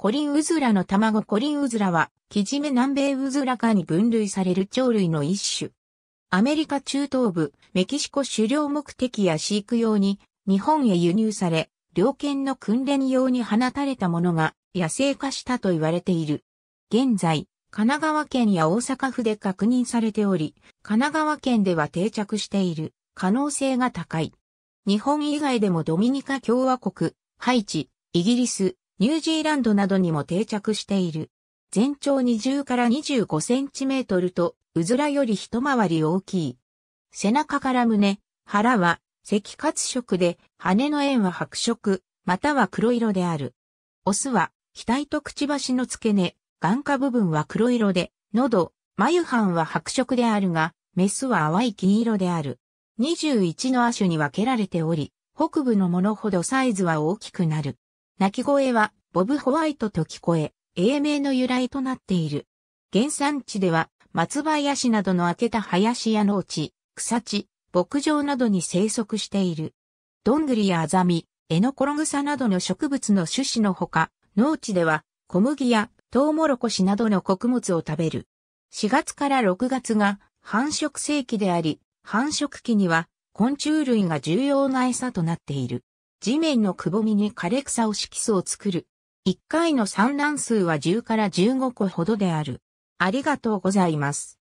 コリンウズラの卵コリンウズラは、キジメ南米ウズラ科に分類される鳥類の一種。アメリカ中東部、メキシコ狩猟目的や飼育用に、日本へ輸入され、猟犬の訓練用に放たれたものが野生化したと言われている。現在、神奈川県や大阪府で確認されており、神奈川県では定着している可能性が高い。日本以外でもドミニカ共和国、ハイチ、イギリス、ニュージーランドなどにも定着している。全長20から25センチメートルと、うずらより一回り大きい。背中から胸、腹は赤褐色で、羽の円は白色、または黒色である。オスは、額とくちばしの付け根、眼下部分は黒色で、喉、眉藩は白色であるが、メスは淡い金色である。21の亜種に分けられており、北部のものほどサイズは大きくなる。鳴き声はボブ・ホワイトと聞こえ、英名の由来となっている。原産地では、松林などの開けた林や農地、草地、牧場などに生息している。どんぐりやアザミ、エノコログサなどの植物の種子のほか、農地では小麦やトウモロコシなどの穀物を食べる。4月から6月が繁殖世紀であり、繁殖期には昆虫類が重要な餌となっている。地面のくぼみに枯れ草を色素を作る1回の産卵数は10から15個ほどである。ありがとうございます。